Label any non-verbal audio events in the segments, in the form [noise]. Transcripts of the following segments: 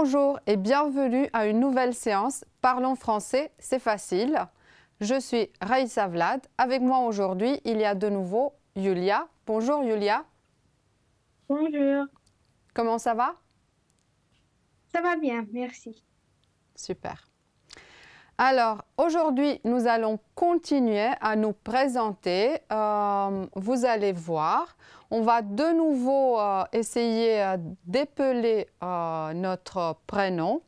Bonjour et bienvenue à une nouvelle séance Parlons français, c'est facile. Je suis Raïssa Vlad. Avec moi aujourd'hui, il y a de nouveau Julia. Bonjour Julia. Bonjour. Comment ça va Ça va bien, merci. Super. Alors, aujourd'hui, nous allons continuer à nous présenter. Euh, vous allez voir, on va de nouveau euh, essayer euh, d'épeler euh, notre prénom.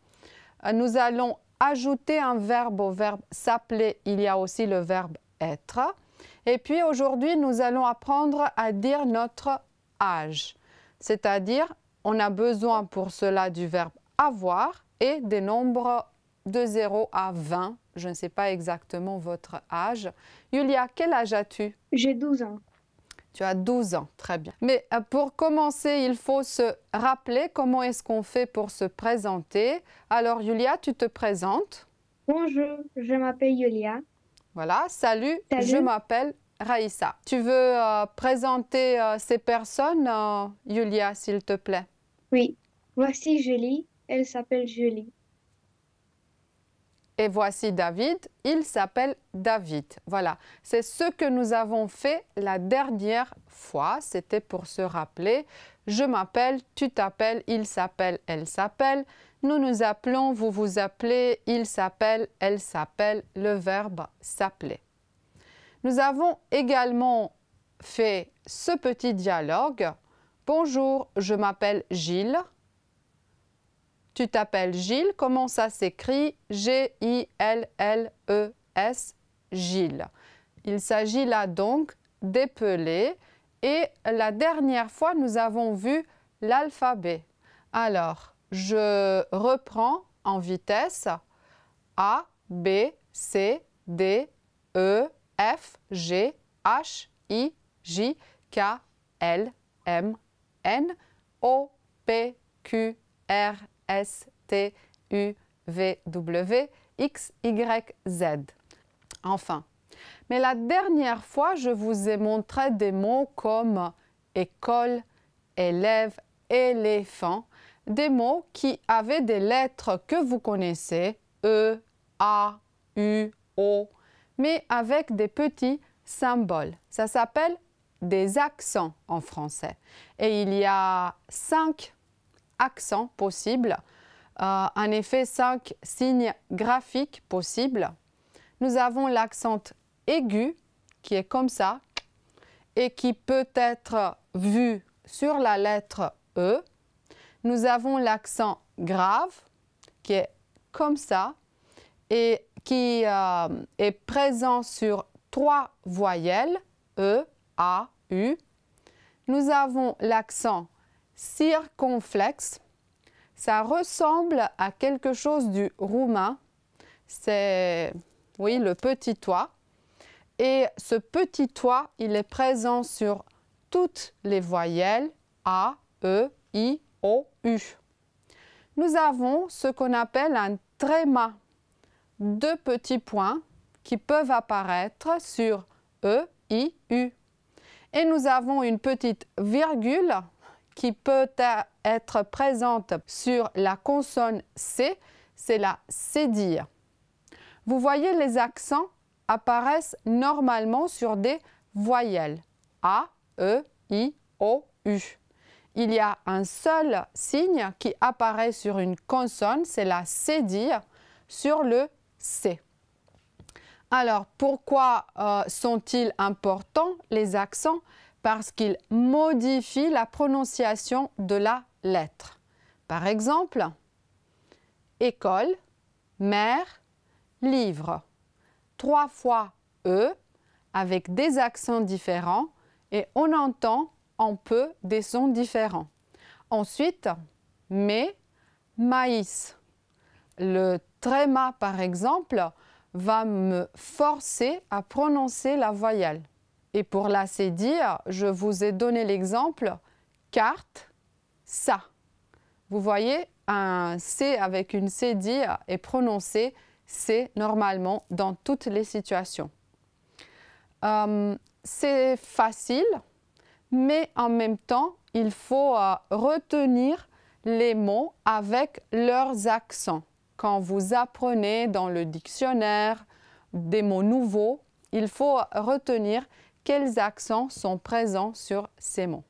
Nous allons ajouter un verbe au verbe s'appeler. Il y a aussi le verbe être. Et puis aujourd'hui, nous allons apprendre à dire notre âge. C'est-à-dire, on a besoin pour cela du verbe avoir et des nombres de 0 à 20. Je ne sais pas exactement votre âge. Julia, quel âge as-tu J'ai 12 ans. Tu as 12 ans, très bien. Mais euh, pour commencer, il faut se rappeler comment est-ce qu'on fait pour se présenter. Alors, Julia, tu te présentes Bonjour, je m'appelle Julia. Voilà, salut, je m'appelle Raïssa. Tu veux euh, présenter euh, ces personnes, Julia, s'il te plaît Oui, voici Julie, elle s'appelle Julie. Et voici David, il s'appelle David. Voilà, c'est ce que nous avons fait la dernière fois. C'était pour se rappeler, je m'appelle, tu t'appelles, il s'appelle, elle s'appelle. Nous nous appelons, vous vous appelez, il s'appelle, elle s'appelle, le verbe s'appeler. Nous avons également fait ce petit dialogue. Bonjour, je m'appelle Gilles. Tu t'appelles Gilles. Comment ça s'écrit G-I-L-L-E-S, Gilles. Il s'agit là donc d'épeler. Et la dernière fois, nous avons vu l'alphabet. Alors, je reprends en vitesse. A, B, C, D, E, F, G, H, I, J, K, L, M, N, O, P, Q, R, S, T, U, V, W, X, Y, Z. Enfin, mais la dernière fois, je vous ai montré des mots comme école, élève, éléphant, des mots qui avaient des lettres que vous connaissez, E, A, U, O, mais avec des petits symboles. Ça s'appelle des accents en français. Et il y a cinq accent possible, en euh, effet cinq signes graphiques possibles. Nous avons l'accent aigu qui est comme ça et qui peut être vu sur la lettre E. Nous avons l'accent grave qui est comme ça et qui euh, est présent sur trois voyelles E, A, U. Nous avons l'accent circonflexe. Ça ressemble à quelque chose du roumain. C'est, oui, le petit toit. Et ce petit toit, il est présent sur toutes les voyelles A, E, I, O, U. Nous avons ce qu'on appelle un tréma, deux petits points qui peuvent apparaître sur E, I, U. Et nous avons une petite virgule qui peut être présente sur la consonne C, c'est la cédille. Vous voyez, les accents apparaissent normalement sur des voyelles. A, E, I, O, U. Il y a un seul signe qui apparaît sur une consonne, c'est la cédille, sur le C. Alors, pourquoi euh, sont-ils importants, les accents parce qu'il modifie la prononciation de la lettre. Par exemple, école, mère, livre. Trois fois E avec des accents différents et on entend en peu des sons différents. Ensuite, mais, maïs. Le tréma, par exemple, va me forcer à prononcer la voyelle. Et pour la cédille, je vous ai donné l'exemple carte, ça. Vous voyez, un C avec une cédille est prononcé C normalement dans toutes les situations. Euh, c'est facile, mais en même temps, il faut euh, retenir les mots avec leurs accents. Quand vous apprenez dans le dictionnaire des mots nouveaux, il faut euh, retenir quels accents sont présents sur ces mots.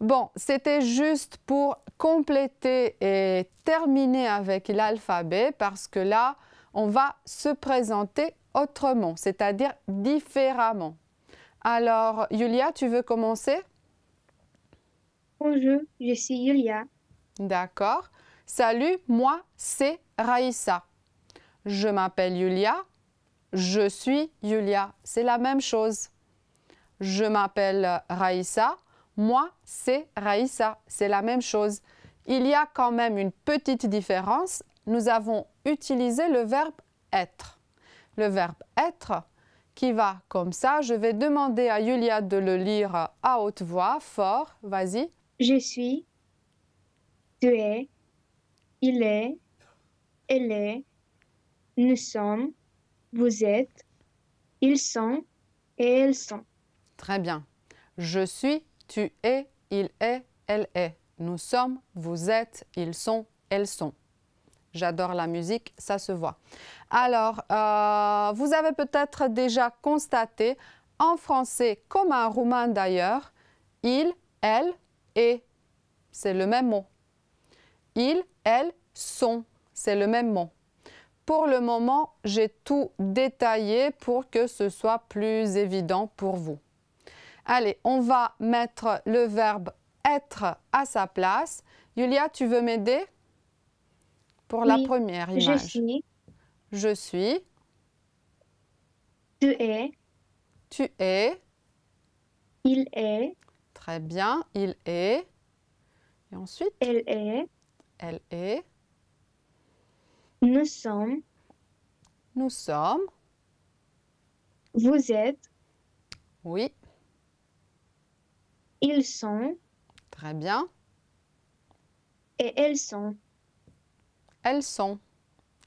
Bon, c'était juste pour compléter et terminer avec l'alphabet parce que là, on va se présenter autrement, c'est-à-dire différemment. Alors, Julia, tu veux commencer Bonjour, je suis Julia. D'accord. Salut, moi, c'est Raïssa. Je m'appelle Julia, je suis Yulia, c'est la même chose. Je m'appelle Raïssa, moi c'est Raïssa, c'est la même chose. Il y a quand même une petite différence, nous avons utilisé le verbe être. Le verbe être qui va comme ça, je vais demander à Yulia de le lire à haute voix, fort, vas-y. Je suis, tu es, il est, elle est, nous sommes, vous êtes, ils sont et elles sont. Très bien. Je suis, tu es, il est, elle est. Nous sommes, vous êtes, ils sont, elles sont. J'adore la musique, ça se voit. Alors, euh, vous avez peut-être déjà constaté, en français comme en roumain d'ailleurs, il, elle et. C'est le même mot. Ils, elles, sont. C'est le même mot. Pour le moment, j'ai tout détaillé pour que ce soit plus évident pour vous. Allez, on va mettre le verbe être à sa place. Julia, tu veux m'aider pour la première image Je suis. Je suis. Tu es. Tu es. Il est. Très bien, il est. Et ensuite Elle est. Elle est. Nous sommes. Nous sommes. Vous êtes. Oui. Ils sont. Très bien. Et elles sont. Elles sont.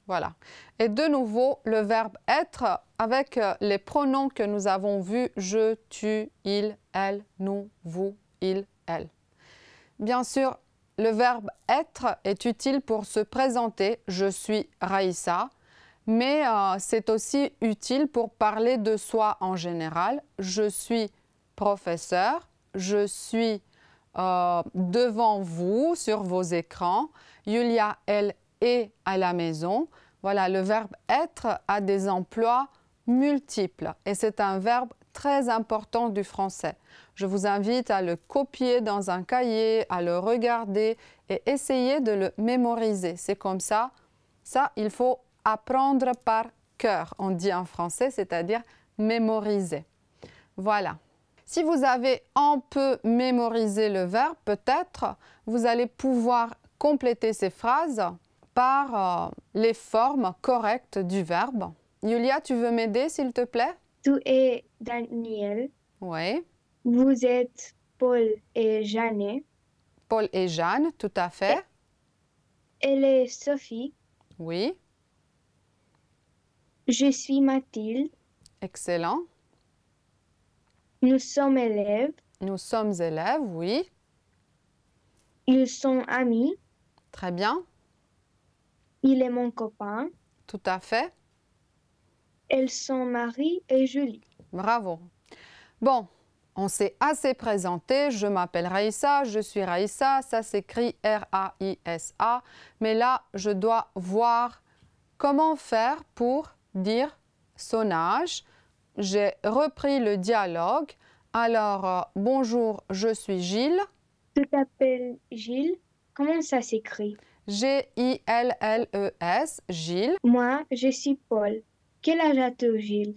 Voilà. Et de nouveau, le verbe être avec euh, les pronoms que nous avons vus, je, tu, il, elle, nous, vous, il, elle. Bien sûr, le verbe être est utile pour se présenter. Je suis Raïssa. Mais euh, c'est aussi utile pour parler de soi en général. Je suis professeur. Je suis euh, devant vous sur vos écrans. Yulia, elle est à la maison. Voilà, le verbe être a des emplois multiples et c'est un verbe très important du français. Je vous invite à le copier dans un cahier, à le regarder et essayer de le mémoriser. C'est comme ça. Ça, il faut apprendre par cœur, on dit en français, c'est-à-dire mémoriser. Voilà. Si vous avez un peu mémorisé le verbe, peut-être, vous allez pouvoir compléter ces phrases par euh, les formes correctes du verbe. Julia, tu veux m'aider, s'il te plaît tu es Daniel. Oui. Vous êtes Paul et Jeanne. Paul et Jeanne, tout à fait. Elle est Sophie. Oui. Je suis Mathilde. Excellent. Nous sommes élèves. Nous sommes élèves, oui. Ils sont amis. Très bien. Il est mon copain. Tout à fait. Elles sont marie et Julie. Bravo. Bon, on s'est assez présenté. Je m'appelle Raïssa, je suis Raïssa. Ça s'écrit R-A-I-S-A. Mais là, je dois voir comment faire pour dire son âge. J'ai repris le dialogue. Alors, euh, bonjour, je suis Gilles. Je t'appelle Gilles. Comment ça s'écrit G-I-L-L-E-S, Gilles. Moi, je suis Paul. Quel âge as-tu, Gilles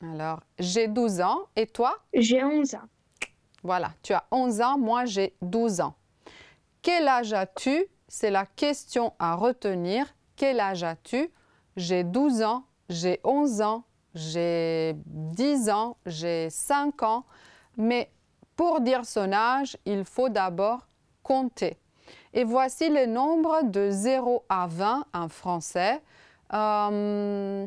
Alors, j'ai 12 ans. Et toi J'ai 11 ans. Voilà, tu as 11 ans, moi j'ai 12 ans. Quel âge as-tu C'est la question à retenir. Quel âge as-tu J'ai 12 ans, j'ai 11 ans, j'ai 10 ans, j'ai 5 ans. Mais pour dire son âge, il faut d'abord compter. Et voici les nombres de 0 à 20 en français. Euh,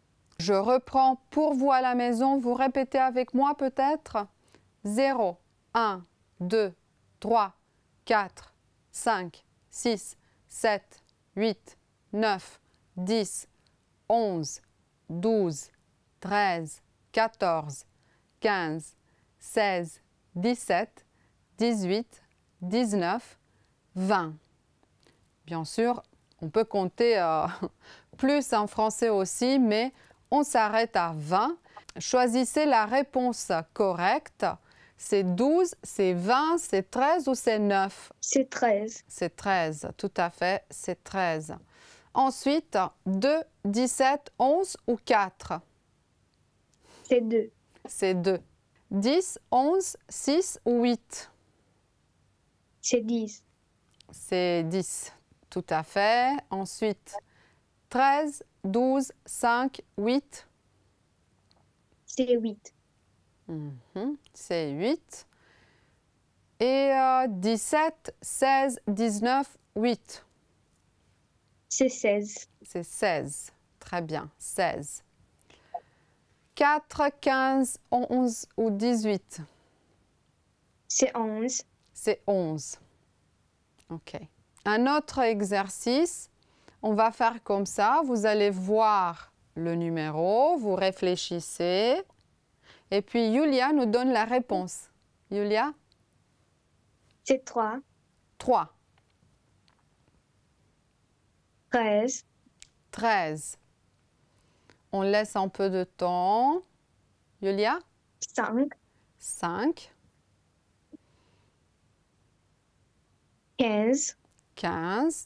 Je reprends pour vous à la maison. Vous répétez avec moi peut-être 0, 1, 2, 3, 4, 5, 6, 7, 8, 9, 10, 11, 12, 13, 14, 15, 16, 17, 18, 19, 20. Bien sûr, on peut compter euh, [laughs] plus en français aussi, mais on s'arrête à 20. Choisissez la réponse correcte. C'est 12, c'est 20, c'est 13 ou c'est 9 C'est 13. C'est 13, tout à fait, c'est 13. Ensuite, 2, 17, 11 ou 4 C'est 2. C'est 2. 10, 11, 6 ou 8 C'est 10. C'est 10, tout à fait. Ensuite, 13, 12, 5, 8 C'est 8. Mmh, c'est 8. Et euh, 17, 16, 19, 8 C'est 16. C'est 16. Très bien, 16. 4, 15, 11 ou 18 C'est 11. C'est 11. OK. Un autre exercice. On va faire comme ça. Vous allez voir le numéro, vous réfléchissez. Et puis Julia nous donne la réponse. Julia C'est 3. 3. 13. 13. On laisse un peu de temps. Julia 5. 5. 15. 15.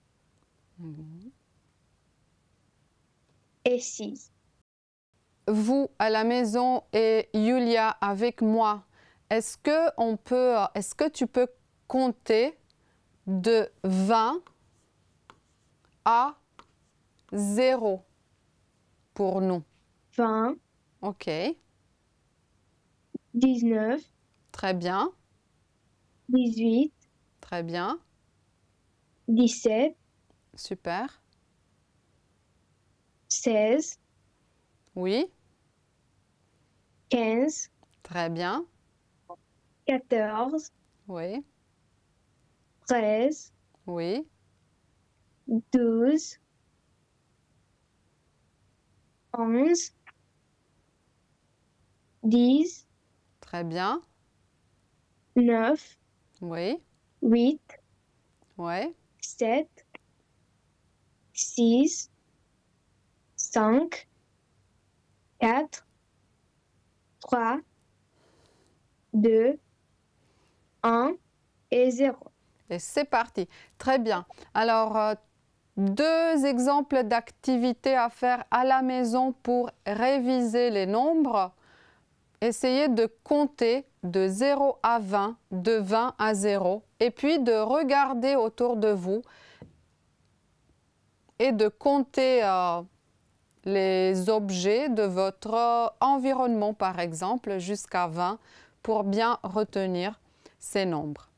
Et si. Vous à la maison et Julia avec moi, est-ce que, on peut, est ce que tu peux compter de 20 à 0 pour nous 20. Ok. 19. Très bien. 18. Très bien. 17. Super. 16. Oui. 15. Très bien. 14. Oui. 13. Oui. 12. 11. 10. Très bien. 9. Oui. 8. Ouais. 7. 6, 5, 4, 3, 2, 1 et 0. Et c'est parti. Très bien. Alors, euh, deux exemples d'activités à faire à la maison pour réviser les nombres. Essayez de compter de 0 à 20, de 20 à 0, et puis de regarder autour de vous et de compter euh, les objets de votre environnement, par exemple, jusqu'à 20 pour bien retenir ces nombres.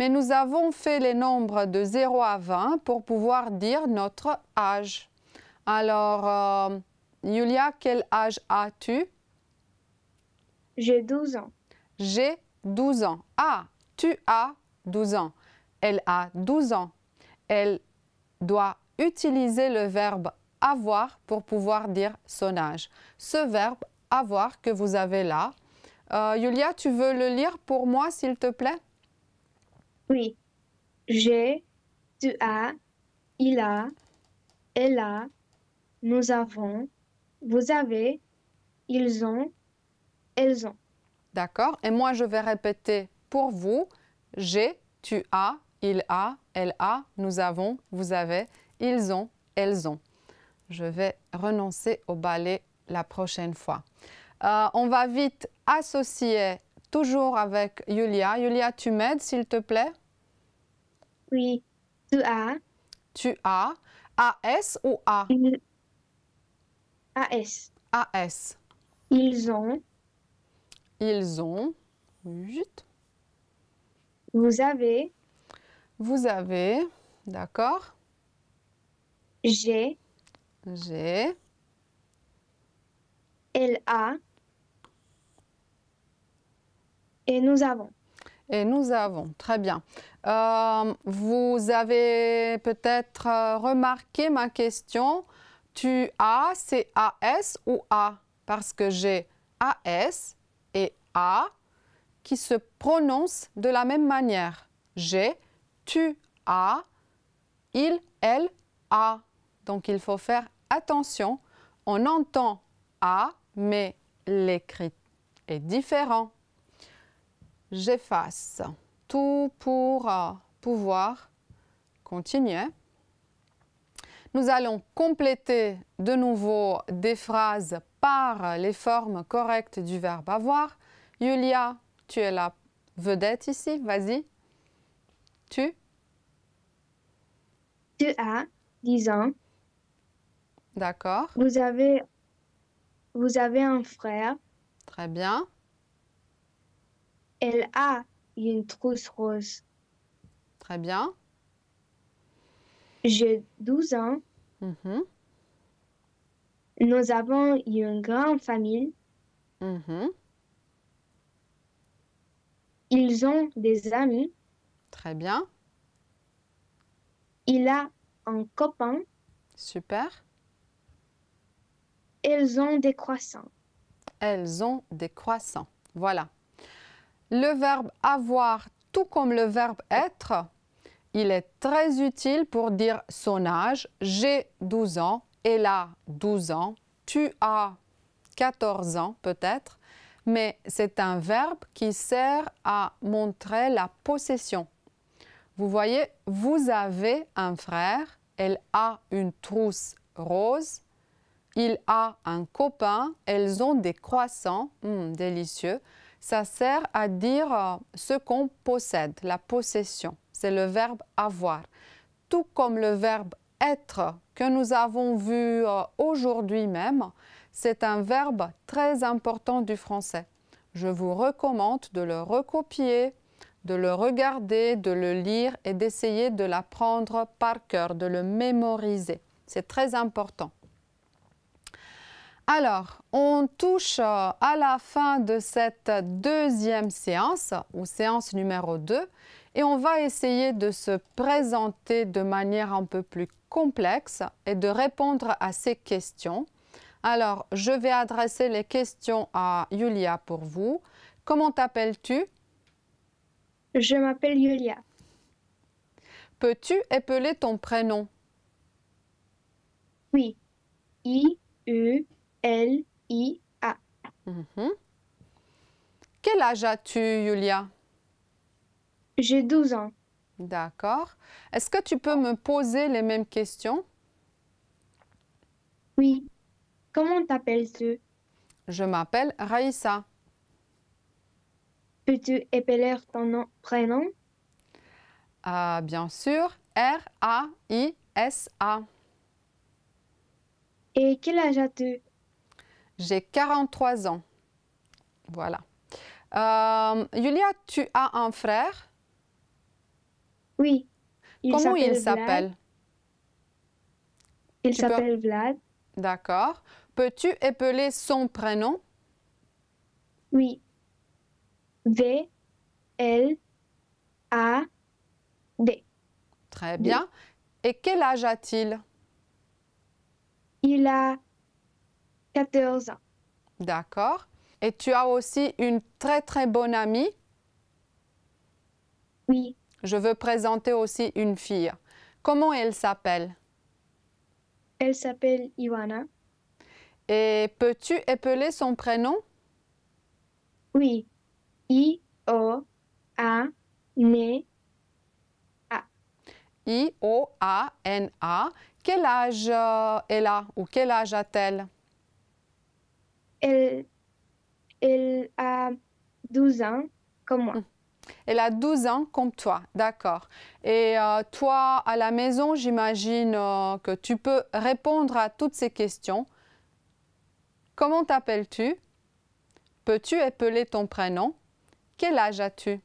Mais nous avons fait les nombres de 0 à 20 pour pouvoir dire notre âge. Alors, euh, Yulia, Julia, quel âge as-tu J'ai 12 ans. J'ai 12 ans. Ah, tu as 12 ans. Elle a 12 ans. Elle doit utilisez le verbe avoir pour pouvoir dire son âge. Ce verbe avoir que vous avez là, Julia, euh, tu veux le lire pour moi, s'il te plaît Oui. J'ai, tu as, il a, elle a, nous avons, vous avez, ils ont, elles ont. D'accord. Et moi, je vais répéter pour vous. J'ai, tu as, il a, elle a, nous avons, vous avez, ils ont, elles ont. Je vais renoncer au ballet la prochaine fois. Euh, on va vite associer toujours avec Julia. Julia, tu m'aides, s'il te plaît Oui, tu as. Tu as. A-S ou A A-S. A-S. Ils ont. Ils ont. Vous avez. Vous avez. D'accord. J'ai, j'ai, Elle a. Et nous avons. Et nous avons, très bien. Euh, vous avez peut-être euh, remarqué ma question. Tu as, c'est A-S ou A Parce que j'ai AS et A qui se prononcent de la même manière. J'ai, tu as, il, elle, a. Donc il faut faire attention. On entend A, mais l'écrit est différent. J'efface tout pour euh, pouvoir continuer. Nous allons compléter de nouveau des phrases par les formes correctes du verbe avoir. Julia, tu es la vedette ici, vas-y. Tu Tu as 10 ans. D'accord. Vous avez, vous avez un frère. Très bien. Elle a une trousse rose. Très bien. J'ai 12 ans. Mhm. Nous avons une grande famille. Mhm. Ils ont des amis. Très bien. Il a un copain. Super. Elles ont des croissants. Elles ont des croissants. Voilà. Le verbe avoir, tout comme le verbe être, il est très utile pour dire son âge. J'ai 12 ans, elle a 12 ans, tu as 14 ans peut-être, mais c'est un verbe qui sert à montrer la possession. Vous voyez, vous avez un frère, elle a une trousse rose, il a un copain, elles ont des croissants, hmm, délicieux. Ça sert à dire euh, ce qu'on possède, la possession. C'est le verbe avoir. Tout comme le verbe être que nous avons vu euh, aujourd'hui même, c'est un verbe très important du français. Je vous recommande de le recopier, de le regarder, de le lire et d'essayer de l'apprendre par cœur, de le mémoriser. C'est très important. Alors, on touche euh, à la fin de cette deuxième séance, ou séance numéro 2, et on va essayer de se présenter de manière un peu plus complexe et de répondre à ces questions. Alors, je vais adresser les questions à Julia pour vous. Comment t'appelles-tu Je m'appelle Julia. Peux-tu épeler ton prénom Oui. I-U e, L-I-A. Mhm. Quel âge as-tu, Julia J'ai 12 ans. D'accord. Est-ce que tu peux me poser les mêmes questions Oui. Comment t'appelles-tu Je m'appelle Raïssa. Peux-tu épeler ton prénom ah, Bien sûr. r a i s -A. Et quel âge as-tu j'ai 43 ans. Voilà. Julia, euh, tu as un frère Oui. Comment il s'appelle Il s'appelle Vlad. D'accord. Peux-tu épeler son prénom Oui. V L A D. Très bien. Et quel âge a-t-il Il a 14 ans. D'accord. Et tu as aussi une très très bonne amie Oui. Je veux présenter aussi une fille. Comment elle s'appelle Elle s'appelle iwana Et peux-tu épeler son prénom Oui. I-O-A-N-A. I-O-A-N-A. Quel âge euh, elle a ou quel âge a-t-elle elle, a 12 ans comme moi. Mm. Elle a 12 ans comme toi, d'accord. Et euh, toi, à la maison, j'imagine euh, que tu peux répondre à toutes ces questions. Comment t'appelles-tu Peux-tu épeler ton prénom Quel âge as-tu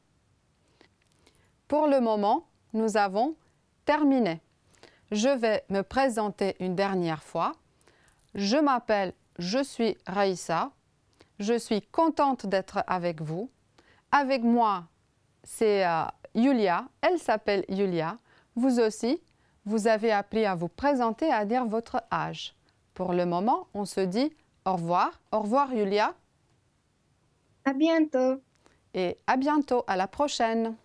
Pour le moment, nous avons terminé. Je vais me présenter une dernière fois. Je m'appelle je suis Raïssa, je suis contente d'être avec vous. Avec moi, c'est Julia. Euh, elle s'appelle Julia. Vous aussi, vous avez appris à vous présenter, à dire votre âge. Pour le moment, on se dit au revoir. Au revoir, Julia. À bientôt. Et à bientôt, à la prochaine.